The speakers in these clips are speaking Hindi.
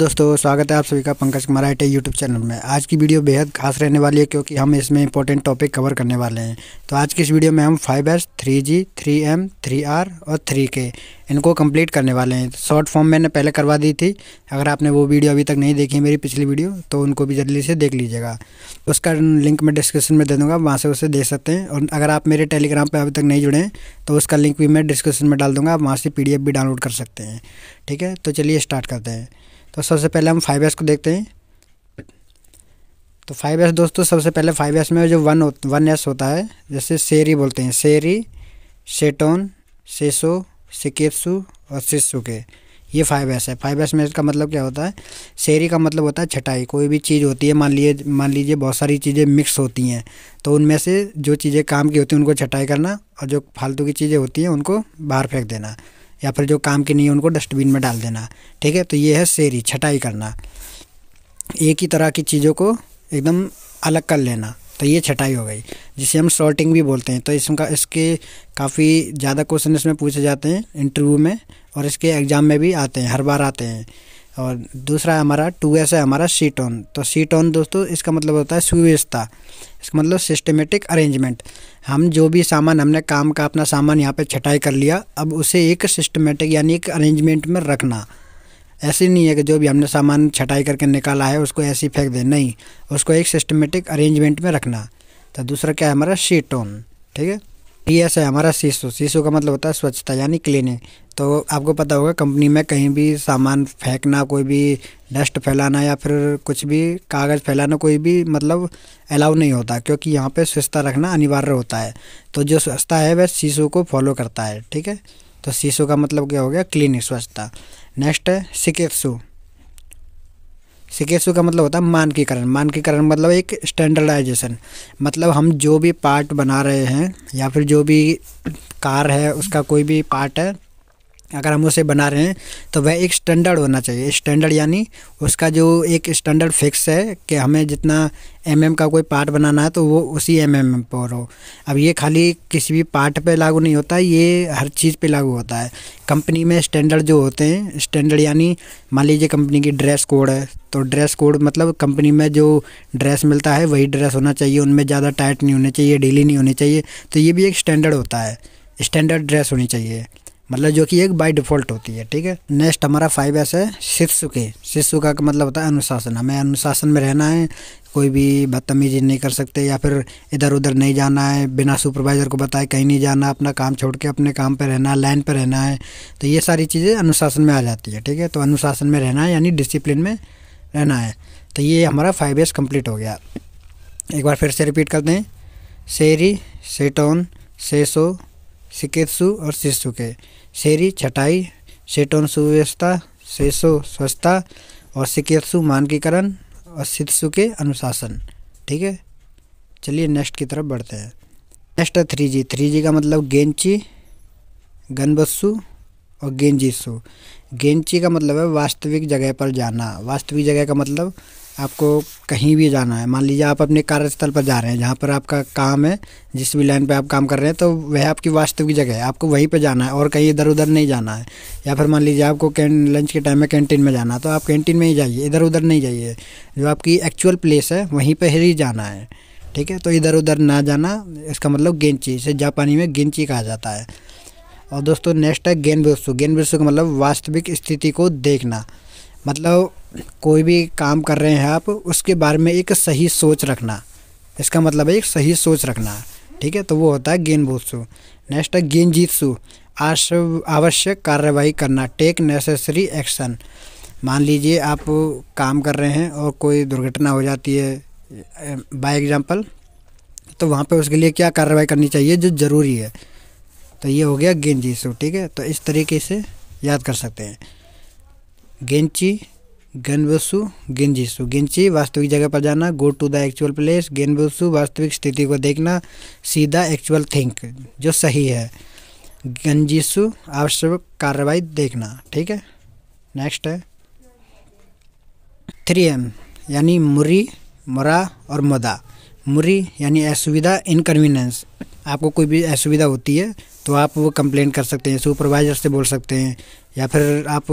दोस्तों स्वागत है आप सभी का Pankaj Kumar I T YouTube channel में आज की वीडियो बेहद खास रहने वाली है क्योंकि हम इसमें इंपॉर्टेंट टॉपिक कवर करने वाले हैं तो आज की इस वीडियो में हम five S three G three M three R और थ्री के इनको कंप्लीट करने वाले हैं शॉर्ट फॉर्म मैंने पहले करवा दी थी अगर आपने वो वीडियो अभी तक नहीं देखी मेरी पिछली वीडियो तो उनको भी जल्दी से देख लीजिएगा उसका लिंक मैं डिस्क्रिप्शन में दे दूँगा वहाँ से उसे देख सकते हैं और अगर आप मेरे टेलीग्राम पर अभी तक नहीं जुड़े तो उसका लिंक भी मैं डिस्क्रिप्शन में डाल दूँगा आप वहाँ से पी भी डाउनलोड कर सकते हैं ठीक है तो चलिए स्टार्ट करते हैं तो सबसे पहले हम फाइव एस को देखते हैं तो फाइव एस दोस्तों सबसे पहले फाइव एस में जो वन वन एस होता है जैसे शेरी बोलते हैं शेरी सेटोन सेसो सिकेप्सू और के ये फाइव एस है फाइव एस में इसका मतलब क्या होता है शेरी का मतलब होता है छटाई कोई भी चीज़ होती है मान लिए मान लीजिए बहुत सारी चीज़ें मिक्स होती हैं तो उनमें से जो चीज़ें काम की होती हैं उनको छटाई करना और जो फालतू की चीज़ें होती हैं उनको बाहर फेंक देना या फिर जो काम की नहीं है उनको डस्टबिन में डाल देना ठीक है तो ये है शेरी छटाई करना एक ही तरह की चीज़ों को एकदम अलग कर लेना तो ये छटाई हो गई जिसे हम शॉर्टिंग भी बोलते हैं तो इसका इसके काफ़ी ज़्यादा क्वेश्चन इसमें पूछे जाते हैं इंटरव्यू में और इसके एग्ज़ाम में भी आते हैं हर बार आते हैं और दूसरा हमारा टू एस है हमारा सीटोन तो सीटोन दोस्तों इसका मतलब होता है सुव्यवस्था इसका मतलब सिस्टमेटिक अरेंजमेंट हम जो भी सामान हमने काम का अपना सामान यहाँ पे छटाई कर लिया अब उसे एक सिस्टमेटिक यानी एक अरेंजमेंट में रखना ऐसे नहीं है कि जो भी हमने सामान छटाई करके निकाला है उसको ऐसे फेंक दें नहीं उसको एक सिस्टमेटिक अरेंजमेंट में रखना तो दूसरा क्या है हमारा शीटोन ठीक है टी एस है हमारा शीशु शीशु का मतलब होता है स्वच्छता यानी क्लीनिंग तो आपको पता होगा कंपनी में कहीं भी सामान फेंकना कोई भी डस्ट फैलाना या फिर कुछ भी कागज़ फैलाना कोई भी मतलब अलाउ नहीं होता क्योंकि यहाँ पे स्वच्छता रखना अनिवार्य होता है तो जो स्वच्छता है वह शीशु को फॉलो करता है ठीक है तो शीशु का मतलब क्या हो गया क्लीन स्वच्छता नेक्स्ट है सिकेसु सिकेसु का मतलब होता है मानकीकरण मानकीकरण मतलब एक स्टैंडर्डाइजेशन मतलब हम जो भी पार्ट बना रहे हैं या फिर जो भी कार है उसका कोई भी पार्ट है अगर हम उसे बना रहे हैं तो वह एक स्टैंडर्ड होना चाहिए स्टैंडर्ड यानी उसका जो एक स्टैंडर्ड फिक्स है कि हमें जितना एम mm का कोई पार्ट बनाना है तो वो उसी एम mm पर हो अब ये खाली किसी भी पार्ट पे लागू नहीं होता ये हर चीज़ पे लागू होता है कंपनी में स्टैंडर्ड जो होते हैं स्टैंडर्ड यानी मान लीजिए कंपनी की ड्रेस कोड है तो ड्रेस कोड मतलब कंपनी में जो ड्रेस मिलता है वही ड्रेस होना चाहिए उनमें ज़्यादा टाइट नहीं होने चाहिए ढीली नहीं होनी चाहिए तो ये भी एक स्टैंडर्ड होता है स्टैंडर्ड ड्रेस होनी चाहिए मतलब जो कि एक बाय डिफ़ॉल्ट होती है ठीक है नेक्स्ट हमारा फाइव एस है के शिशु का मतलब होता है अनुशासन हमें अनुशासन में रहना है कोई भी बदतमीजी नहीं कर सकते या फिर इधर उधर नहीं जाना है बिना सुपरवाइज़र को बताए कहीं नहीं जाना अपना काम छोड़ के अपने काम पर रहना है लाइन पर रहना है तो ये सारी चीज़ें अनुशासन में आ जाती है ठीक है तो अनुशासन में रहना है यानी डिसिप्लिन में रहना है तो ये हमारा फाइव एस कम्प्लीट हो गया एक बार फिर से रिपीट करते हैं शेरी सेटोन सेसो सिकेत्सु और के शेरी छटाई सेटोन सुव्यवस्था शेषो स्वच्छता और सिकेत्सु मानकीकरण और शिशु के अनुशासन ठीक है चलिए नेक्स्ट की तरफ बढ़ते हैं नेक्स्ट है थ्री जी थ्री जी का मतलब गेंची गनबस्सु और गेंजीसु गेंची का मतलब है वास्तविक जगह पर जाना वास्तविक जगह का मतलब आपको कहीं भी जाना है मान लीजिए आप अपने कार्यस्थल पर जा रहे हैं जहाँ पर आपका काम है जिस भी लाइन पे आप काम कर रहे हैं तो वह आपकी वास्तविक जगह है आपको वहीं पे जाना है और कहीं इधर उधर नहीं जाना है या फिर मान लीजिए आपको लंच के टाइम में कैंटीन में जाना है तो आप कैंटीन में ही जाइए इधर उधर नहीं जाइए जो आपकी एक्चुअल प्लेस है वहीं पर ही जाना है ठीक है तो इधर उधर ना जाना इसका मतलब गेंची इसे जापानी में गेंची कहा जाता है और दोस्तों नेक्स्ट है गेंद बिरसु गेंद बिरसु का मतलब वास्तविक स्थिति को देखना मतलब कोई भी काम कर रहे हैं आप उसके बारे में एक सही सोच रखना इसका मतलब है एक सही सोच रखना ठीक है तो वो होता है गेन बोत्सु नेक्स्ट है गेन जीतसु आवश्यक कार्रवाई करना टेक नेसेसरी एक्शन मान लीजिए आप काम कर रहे हैं और कोई दुर्घटना हो जाती है बाय एग्जांपल तो वहाँ पे उसके लिए क्या कार्रवाई करनी चाहिए जो ज़रूरी है तो ये हो गया गेंद जीसू ठीक है तो इस तरीके से याद कर सकते हैं गेंची गेंबसु गेंजिसु गेंची वास्तविक जगह पर जाना go to the actual place गेंदबसु वास्तविक स्थिति को देखना सीधा एक्चुअल थिंक जो सही है गंजिसु आवश्यक कार्रवाई देखना ठीक है नेक्स्ट है थ्री एम यानी मुरी मरा और मदा मुरी यानी असुविधा इनकन्वीनियंस आपको कोई भी असुविधा होती है तो आप वो कंप्लेंट कर सकते हैं सुपरवाइज़र से बोल सकते हैं या फिर आप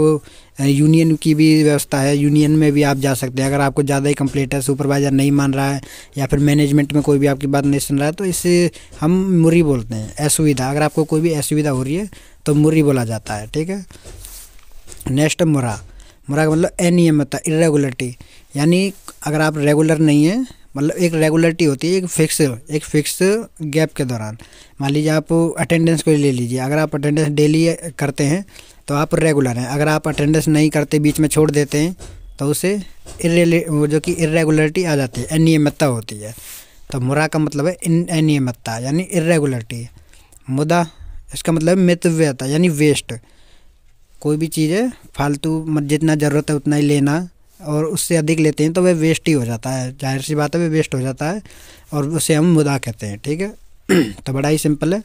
यूनियन की भी व्यवस्था है यूनियन में भी आप जा सकते हैं अगर आपको ज़्यादा ही कंप्लेट है सुपरवाइज़र नहीं मान रहा है या फिर मैनेजमेंट में कोई भी आपकी बात नहीं सुन रहा है तो इससे हम मुरी बोलते हैं असुविधा अगर आपको कोई भी असुविधा हो रही है तो मुरी बोला जाता है ठीक है नेक्स्ट मुरा मुरा का मतलब अनियमितता इरेगुलरिटी यानी अगर आप रेगुलर नहीं हैं मतलब एक रेगुलरिटी होती है एक फिक्स एक फिक्स गैप के दौरान मान लीजिए आप अटेंडेंस को ले लीजिए अगर आप अटेंडेंस डेली करते हैं तो आप रेगुलर हैं अगर आप अटेंडेंस नहीं करते बीच में छोड़ देते हैं तो उसे वो जो कि इरेगुलरिटी आ जाती है अनियमितता होती है तो मुरा का मतलब है इन अनियमितता यानी इरेगुलरिटी मुदा इसका मतलब मितव्यता यानी वेस्ट कोई भी चीज़ है फालतू जितना ज़रूरत है उतना ही लेना और उससे अधिक लेते हैं तो वह वेस्ट ही हो जाता है जाहिर सी बात है वह वेस्ट हो जाता है और उसे हम मुदा कहते हैं ठीक है तो बड़ा ही सिंपल है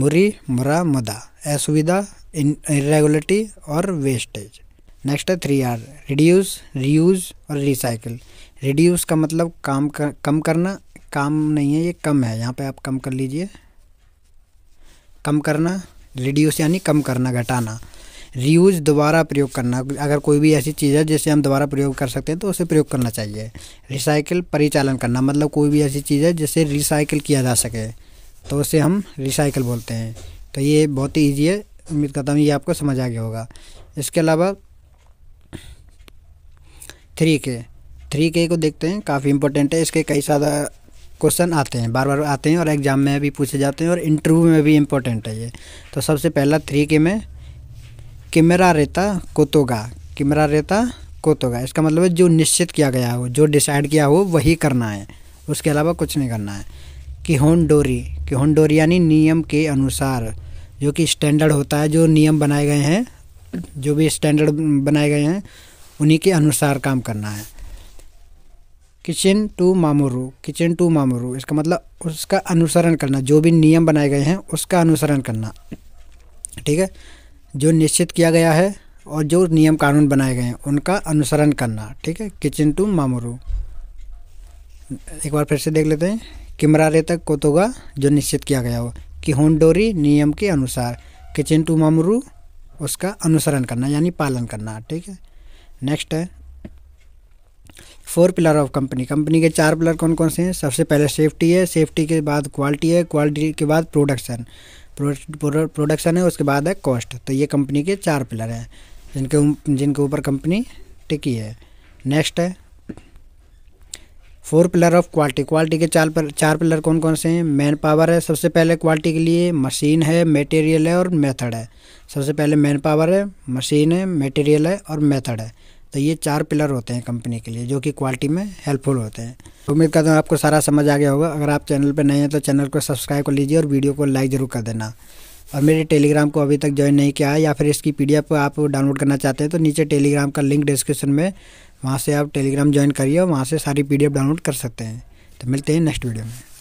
मुरी मुरा मुदा असुविधा इरेगुलरिटी और वेस्टेज नेक्स्ट है थ्री आर रिड्यूस रीयूज और रिसाइकिल रिड्यूस का मतलब काम कर, कम करना काम नहीं है ये कम है यहाँ पे आप कम कर लीजिए कम करना रिड्यूस यानी कम करना घटाना रीयूज दोबारा प्रयोग करना अगर कोई भी ऐसी चीज़ है जिसे हम दोबारा प्रयोग कर सकते हैं तो उसे प्रयोग करना चाहिए रिसाइकिल परिचालन करना मतलब कोई भी ऐसी चीज़ है जिसे रिसाइकिल किया जा सके तो उसे हम रिसाइकिल बोलते हैं तो ये बहुत ही ईजी है उम्मीद करता हूँ ये आपको समझ आ गया होगा इसके अलावा थ्री के थ्री के को देखते हैं काफ़ी इंपॉर्टेंट है इसके कई सारा क्वेश्चन आते हैं बार बार आते हैं और एग्ज़ाम में भी पूछे जाते हैं और इंटरव्यू में भी इम्पोर्टेंट है ये तो सबसे पहला थ्री के में किमरा रेता कोतोगा किमरा रेता कोतोगा इसका मतलब है जो निश्चित किया गया हो जो डिसाइड किया हो वही करना है उसके अलावा कुछ नहीं करना है कि होनडोरी कि होनडोरी यानी नियम के अनुसार जो कि स्टैंडर्ड होता है जो नियम बनाए गए हैं जो भी स्टैंडर्ड बनाए गए हैं उन्हीं के अनुसार काम करना है किचन टू मामोरू किचन टू मामोरू इसका मतलब उसका अनुसरण करना जो भी नियम बनाए गए हैं उसका अनुसरण करना ठीक है जो निश्चित किया गया है और जो नियम कानून बनाए गए हैं उनका अनुसरण करना ठीक है किचन टू मामोरू एक बार फिर से देख लेते हैं किमरारे तक कोतोगा जो निश्चित किया गया हो कि होंडोरी नियम के अनुसार किचन टू मामोरू उसका अनुसरण करना यानी पालन करना ठीक है नेक्स्ट है four pillar of company company के चार पिलर कौन कौन से हैं सबसे पहले सेफ्टी है सेफ्टी के बाद क्वालिटी है क्वालिटी के बाद प्रोडक्शन प्रोडक्शन है उसके बाद है कॉस्ट तो ये कंपनी के चार पिलर हैं जिनके जिनके ऊपर कंपनी टिकी है नेक्स्ट है four pillar of quality quality के चार पर चार पिलर कौन कौन से हैं मैन पावर है सबसे पहले क्वालिटी के लिए मशीन है मटेरियल है और मेथड है सबसे पहले मैन पावर है मशीन है मटेरियल है और मेथड है तो ये चार पिलर होते हैं कंपनी के लिए जो कि क्वालिटी में हेल्पफुल होते हैं उम्मीद करता हूँ आपको सारा समझ आ गया होगा अगर आप चैनल पर नए हैं तो चैनल को सब्सक्राइब कर लीजिए और वीडियो को लाइक ज़रूर कर देना और मेरे टेलीग्राम को अभी तक ज्वाइन नहीं किया है या फिर इसकी पी आप डाउनलोड करना चाहते हैं तो नीचे टेलीग्राम का लिंक डिस्क्रिप्शन में वहाँ से आप टेलीग्राम ज्वाइन करिए और वहाँ से सारी पी डाउनलोड कर सकते हैं तो मिलते हैं नेक्स्ट वीडियो में